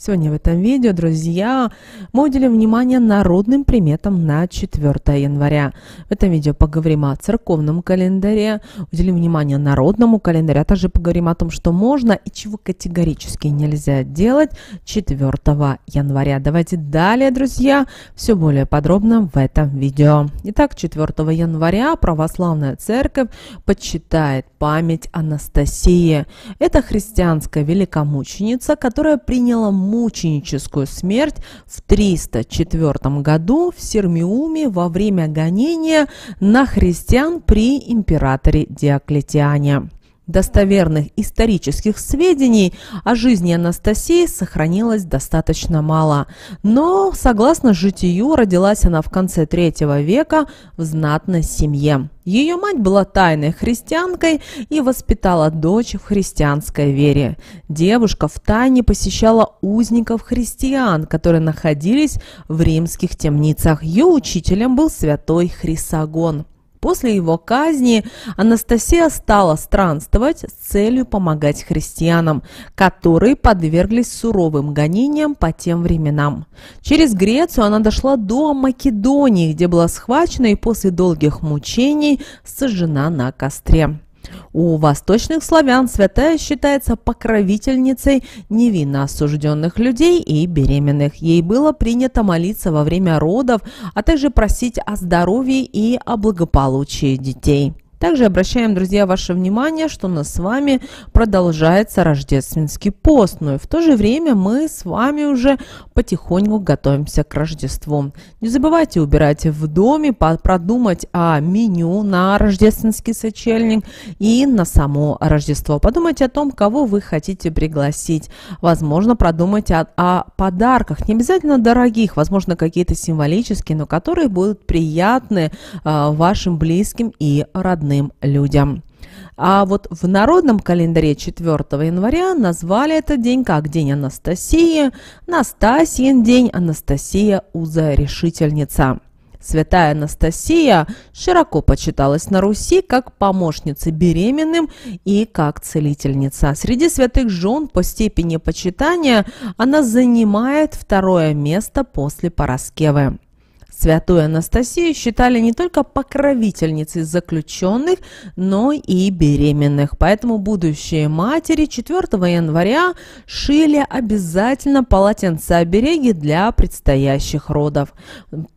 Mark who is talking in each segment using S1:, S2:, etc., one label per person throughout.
S1: Сегодня в этом видео, друзья, мы уделим внимание народным приметам на 4 января. В этом видео поговорим о церковном календаре, уделим внимание народному календарю, а также поговорим о том, что можно и чего категорически нельзя делать 4 января. Давайте далее, друзья, все более подробно в этом видео. Итак, 4 января Православная Церковь почитает память Анастасии. Это христианская великомученица, которая приняла мученическую смерть в 304 году в Сермиуме во время гонения на христиан при императоре Диоклетиане достоверных исторических сведений о жизни Анастасии сохранилось достаточно мало. Но, согласно житию, родилась она в конце третьего века в знатной семье. Ее мать была тайной христианкой и воспитала дочь в христианской вере. Девушка в тайне посещала узников христиан, которые находились в римских темницах. Ее учителем был святой Хрисогон. После его казни Анастасия стала странствовать с целью помогать христианам, которые подверглись суровым гонениям по тем временам. Через Грецию она дошла до Македонии, где была схвачена и после долгих мучений сожжена на костре. У восточных славян святая считается покровительницей невинно осужденных людей и беременных. Ей было принято молиться во время родов, а также просить о здоровье и о благополучии детей. Также обращаем, друзья, ваше внимание, что у нас с вами продолжается рождественский пост, но и в то же время мы с вами уже потихоньку готовимся к Рождеству. Не забывайте убирать в доме, продумать о а, меню на рождественский сочельник и на само Рождество. Подумайте о том, кого вы хотите пригласить. Возможно, продумайте о, о подарках, не обязательно дорогих, возможно, какие-то символические, но которые будут приятны э, вашим близким и родным родным людям. А вот в народном календаре 4 января назвали этот день как День Анастасии, Настасьин день, Анастасия Уза Решительница. Святая Анастасия широко почиталась на Руси как помощница беременным и как целительница. Среди святых жен по степени почитания она занимает второе место после Пороскевы святую Анастасию считали не только покровительницей заключенных, но и беременных. Поэтому будущие матери 4 января шили обязательно полотенца-обереги для предстоящих родов.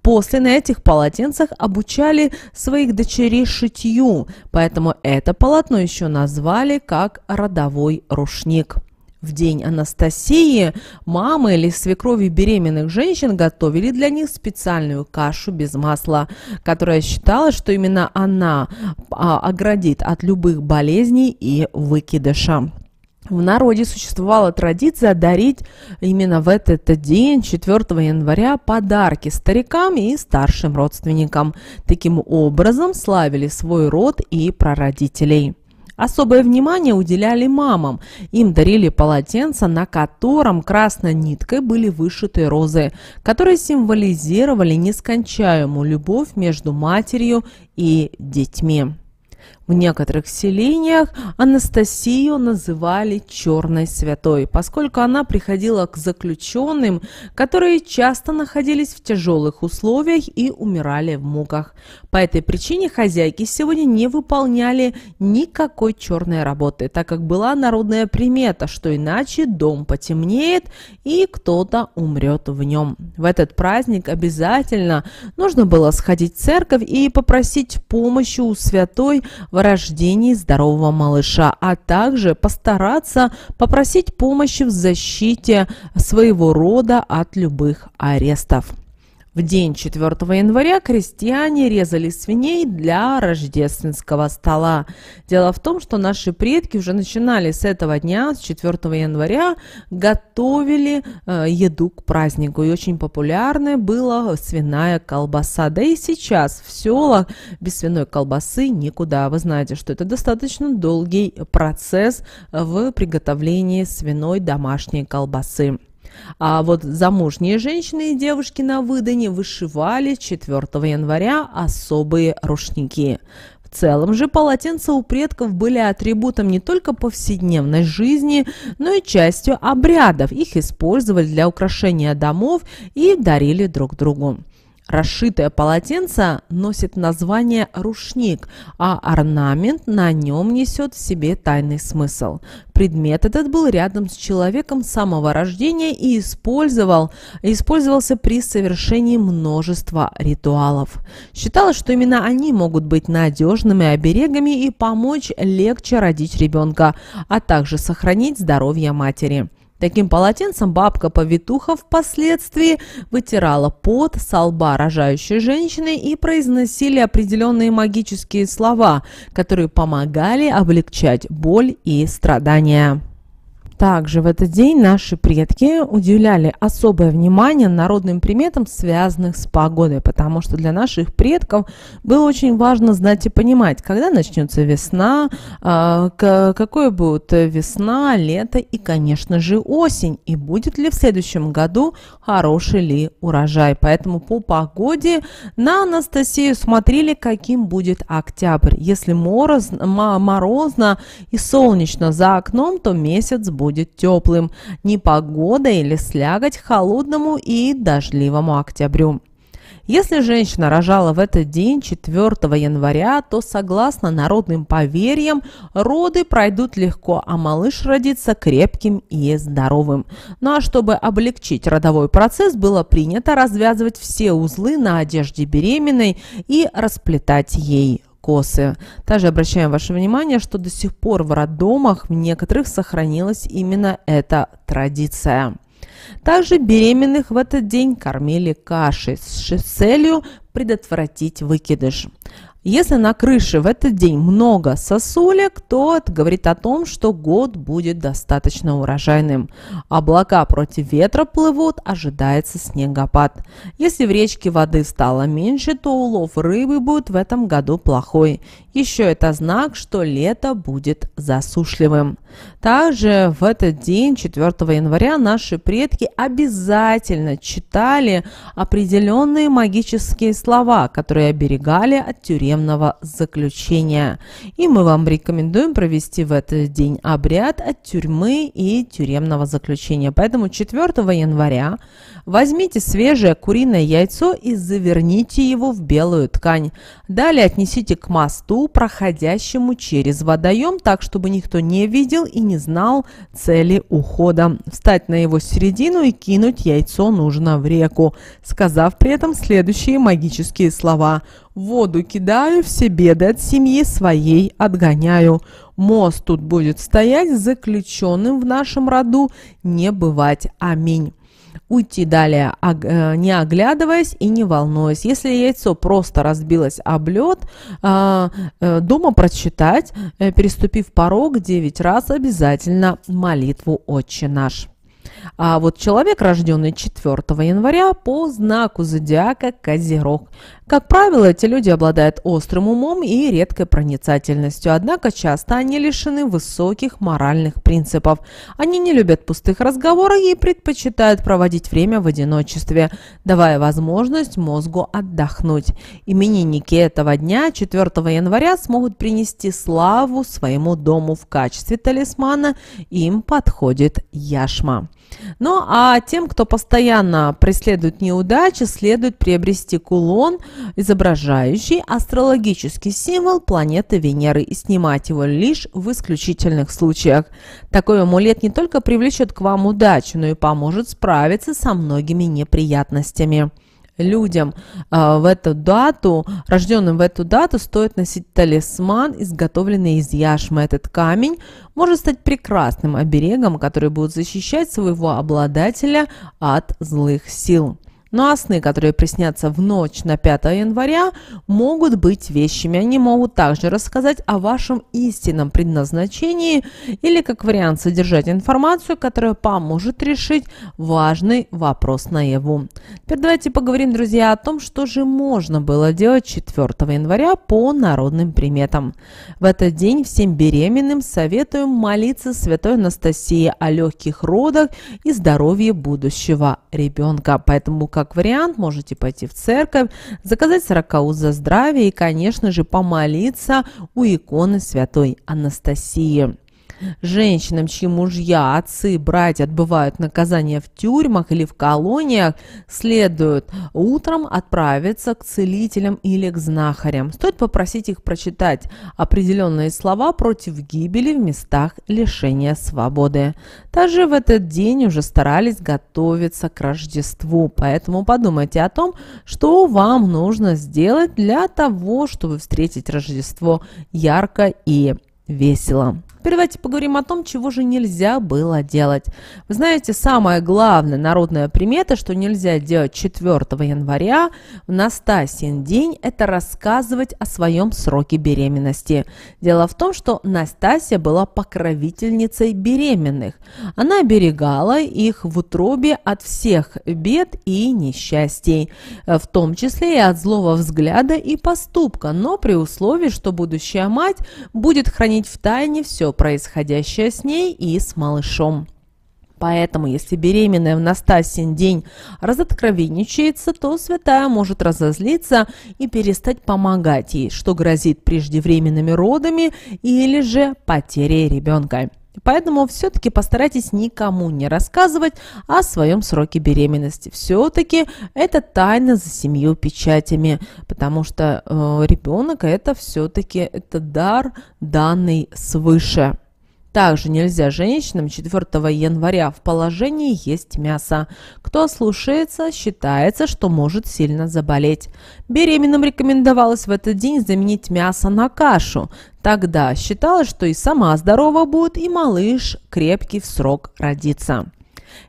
S1: После на этих полотенцах обучали своих дочерей шитью, поэтому это полотно еще назвали как родовой рушник. В день Анастасии мамы или свекрови беременных женщин готовили для них специальную кашу без масла, которая считалась, что именно она а, оградит от любых болезней и выкидыша. В народе существовала традиция дарить именно в этот день, 4 января, подарки старикам и старшим родственникам. Таким образом славили свой род и прародителей. Особое внимание уделяли мамам. Им дарили полотенца, на котором красной ниткой были вышиты розы, которые символизировали нескончаемую любовь между матерью и детьми. В некоторых селениях Анастасию называли «черной святой», поскольку она приходила к заключенным, которые часто находились в тяжелых условиях и умирали в муках. По этой причине хозяйки сегодня не выполняли никакой черной работы, так как была народная примета, что иначе дом потемнеет и кто-то умрет в нем. В этот праздник обязательно нужно было сходить в церковь и попросить помощи у святой в в здорового малыша, а также постараться попросить помощи в защите своего рода от любых арестов. В день 4 января крестьяне резали свиней для рождественского стола. Дело в том, что наши предки уже начинали с этого дня, с 4 января, готовили э, еду к празднику. И очень популярной была свиная колбаса. Да и сейчас в селах без свиной колбасы никуда. Вы знаете, что это достаточно долгий процесс в приготовлении свиной домашней колбасы. А вот замужние женщины и девушки на выдане вышивали 4 января особые рушники. В целом же полотенца у предков были атрибутом не только повседневной жизни, но и частью обрядов. Их использовали для украшения домов и дарили друг другу. Расшитое полотенце носит название рушник, а орнамент на нем несет в себе тайный смысл. Предмет этот был рядом с человеком с самого рождения и использовал, использовался при совершении множества ритуалов. Считалось, что именно они могут быть надежными оберегами и помочь легче родить ребенка, а также сохранить здоровье матери. Таким полотенцем бабка-повитуха впоследствии вытирала пот со лба рожающей женщины и произносили определенные магические слова, которые помогали облегчать боль и страдания. Также в этот день наши предки уделяли особое внимание народным приметам, связанных с погодой, потому что для наших предков было очень важно знать и понимать, когда начнется весна, а, какое будет весна, лето и, конечно же, осень, и будет ли в следующем году хороший ли урожай. Поэтому по погоде на Анастасию смотрели, каким будет октябрь. Если мороз, морозно и солнечно за окном, то месяц будет будет теплым, не погода или слягать холодному и дождливому октябрю. Если женщина рожала в этот день, 4 января, то, согласно народным поверьям, роды пройдут легко, а малыш родится крепким и здоровым. Ну а чтобы облегчить родовой процесс, было принято развязывать все узлы на одежде беременной и расплетать ей косы. Также обращаем ваше внимание, что до сих пор в роддомах в некоторых сохранилась именно эта традиция. Также беременных в этот день кормили кашей с целью предотвратить выкидыш. Если на крыше в этот день много сосулек, то это говорит о том, что год будет достаточно урожайным. Облака против ветра плывут, ожидается снегопад. Если в речке воды стало меньше, то улов рыбы будет в этом году плохой. Еще это знак, что лето будет засушливым. Также в этот день, 4 января, наши предки обязательно читали определенные магические слова, которые оберегали от тюремного заключения. И мы вам рекомендуем провести в этот день обряд от тюрьмы и тюремного заключения. Поэтому 4 января возьмите свежее куриное яйцо и заверните его в белую ткань. Далее отнесите к мосту проходящему через водоем, так, чтобы никто не видел и не знал цели ухода. Встать на его середину и кинуть яйцо нужно в реку, сказав при этом следующие магические слова воду кидаю, все беды от семьи своей отгоняю». Мост тут будет стоять заключенным в нашем роду не бывать. Аминь уйти далее, э, не оглядываясь и не волнуясь. Если яйцо просто разбилось об лед, а, э, дома прочитать, э, переступив порог 9 раз, обязательно молитву «Отче наш». А вот человек, рожденный 4 января по знаку зодиака Козерог, как правило, эти люди обладают острым умом и редкой проницательностью, однако часто они лишены высоких моральных принципов. Они не любят пустых разговоров и предпочитают проводить время в одиночестве, давая возможность мозгу отдохнуть. Именинники этого дня, 4 января, смогут принести славу своему дому в качестве талисмана. Им подходит яшма. Ну а тем, кто постоянно преследует неудачи, следует приобрести кулон, изображающий астрологический символ планеты Венеры и снимать его лишь в исключительных случаях. Такой амулет не только привлечет к вам удачу, но и поможет справиться со многими неприятностями людям а, в эту дату, рожденным в эту дату, стоит носить талисман, изготовленный из яшмы. Этот камень может стать прекрасным оберегом, который будет защищать своего обладателя от злых сил. Ну а сны, которые приснятся в ночь на 5 января, могут быть вещами. Они могут также рассказать о вашем истинном предназначении или, как вариант, содержать информацию, которая поможет решить важный вопрос наяву. Теперь давайте поговорим, друзья, о том, что же можно было делать 4 января по народным приметам. В этот день всем беременным советуем молиться святой Анастасии о легких родах и здоровье будущего ребенка. Поэтому, как как вариант можете пойти в церковь, заказать уз за здравие и, конечно же, помолиться у иконы святой Анастасии. Женщинам, чьи мужья, отцы, братья отбывают наказание в тюрьмах или в колониях, следует утром отправиться к целителям или к знахарям. Стоит попросить их прочитать определенные слова против гибели в местах лишения свободы. Также в этот день уже старались готовиться к Рождеству, поэтому подумайте о том, что вам нужно сделать для того, чтобы встретить Рождество ярко и весело. Теперь давайте поговорим о том, чего же нельзя было делать. Вы знаете, самая главная народная примета, что нельзя делать 4 января в Настасьин день, это рассказывать о своем сроке беременности. Дело в том, что Настасья была покровительницей беременных. Она оберегала их в утробе от всех бед и несчастий, в том числе и от злого взгляда и поступка, но при условии, что будущая мать будет хранить в тайне все происходящее с ней и с малышом. Поэтому, если беременная в Настасьин день разоткровенничается, то святая может разозлиться и перестать помогать ей, что грозит преждевременными родами или же потерей ребенка. Поэтому все-таки постарайтесь никому не рассказывать о своем сроке беременности. Все-таки это тайна за семью печатями, потому что э, ребенок это все-таки это дар данный свыше. Также нельзя женщинам 4 января в положении есть мясо. Кто слушается, считается, что может сильно заболеть. Беременным рекомендовалось в этот день заменить мясо на кашу. Тогда считалось, что и сама здорова будет, и малыш крепкий в срок родится.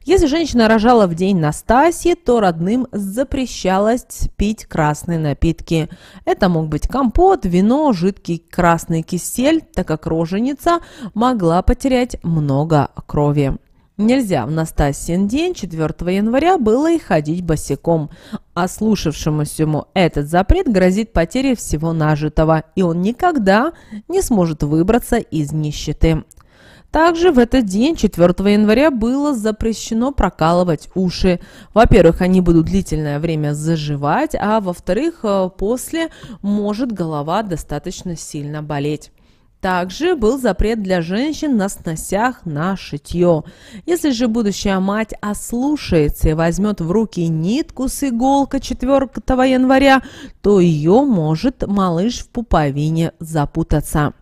S1: Если женщина рожала в день Настасьи, то родным запрещалось пить красные напитки. Это мог быть компот, вино, жидкий красный кисель, так как роженица могла потерять много крови. Нельзя в Настасьин день 4 января было и ходить босиком. А слушавшемуся ему этот запрет грозит потеря всего нажитого, и он никогда не сможет выбраться из нищеты. Также в этот день, 4 января, было запрещено прокалывать уши. Во-первых, они будут длительное время заживать, а во-вторых, э, после может голова достаточно сильно болеть. Также был запрет для женщин на сносях на шитье. Если же будущая мать ослушается и возьмет в руки нитку с иголка 4 января, то ее может малыш в пуповине запутаться.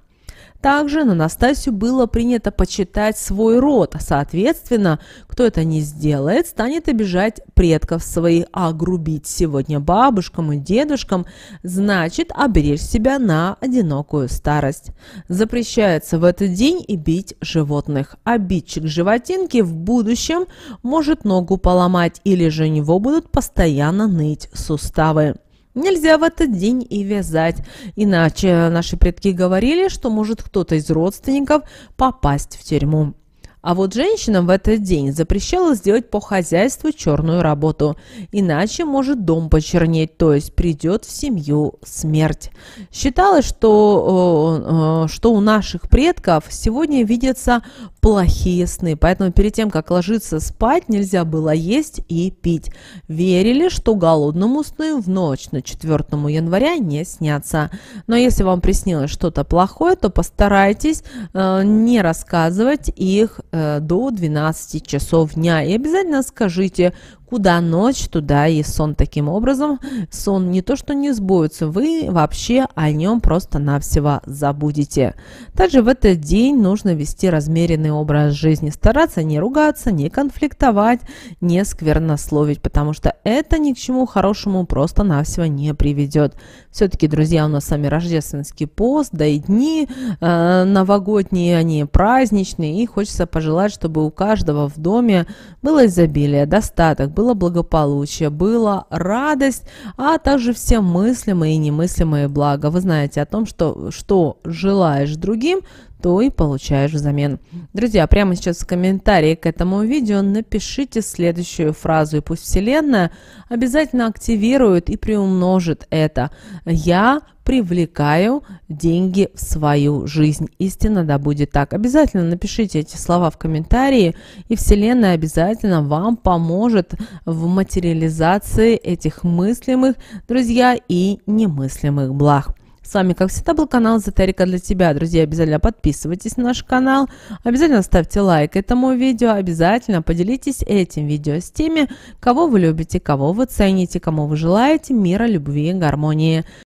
S1: Также на Настасью было принято почитать свой род, соответственно, кто это не сделает, станет обижать предков своих, а грубить сегодня бабушкам и дедушкам значит оберечь себя на одинокую старость. Запрещается в этот день и бить животных. Обидчик животинки в будущем может ногу поломать или же у него будут постоянно ныть суставы. Нельзя в этот день и вязать, иначе наши предки говорили, что может кто-то из родственников попасть в тюрьму. А вот женщинам в этот день запрещалось делать по хозяйству черную работу, иначе может дом почернеть, то есть придет в семью смерть. Считалось, что, что у наших предков сегодня видятся плохие сны, поэтому перед тем, как ложиться спать, нельзя было есть и пить. Верили, что голодному сны в ночь на 4 января не снятся. Но если вам приснилось что-то плохое, то постарайтесь э, не рассказывать их Э, до 12 часов дня. И обязательно скажите, куда ночь, туда и сон таким образом. Сон не то, что не сбудется, вы вообще о нем просто-навсего забудете. Также в этот день нужно вести размеренный образ жизни, стараться не ругаться, не конфликтовать, не сквернословить, потому что это ни к чему хорошему просто-навсего не приведет. Все-таки, друзья, у нас с вами рождественский пост, да и дни э, новогодние, они праздничные, и хочется пожелать, чтобы у каждого в доме было изобилие, достаток, было благополучие, была радость, а также все мыслимые и немыслимые блага. Вы знаете о том, что, что желаешь другим, то и получаешь взамен. Друзья, прямо сейчас в комментарии к этому видео напишите следующую фразу, и пусть Вселенная обязательно активирует и приумножит это. Я привлекаю деньги в свою жизнь. Истина да будет так. Обязательно напишите эти слова в комментарии, и Вселенная обязательно вам поможет в материализации этих мыслимых, друзья, и немыслимых благ. С вами, как всегда, был канал Эзотерика для тебя. Друзья, обязательно подписывайтесь на наш канал, обязательно ставьте лайк этому видео, обязательно поделитесь этим видео с теми, кого вы любите, кого вы цените, кому вы желаете мира, любви и гармонии.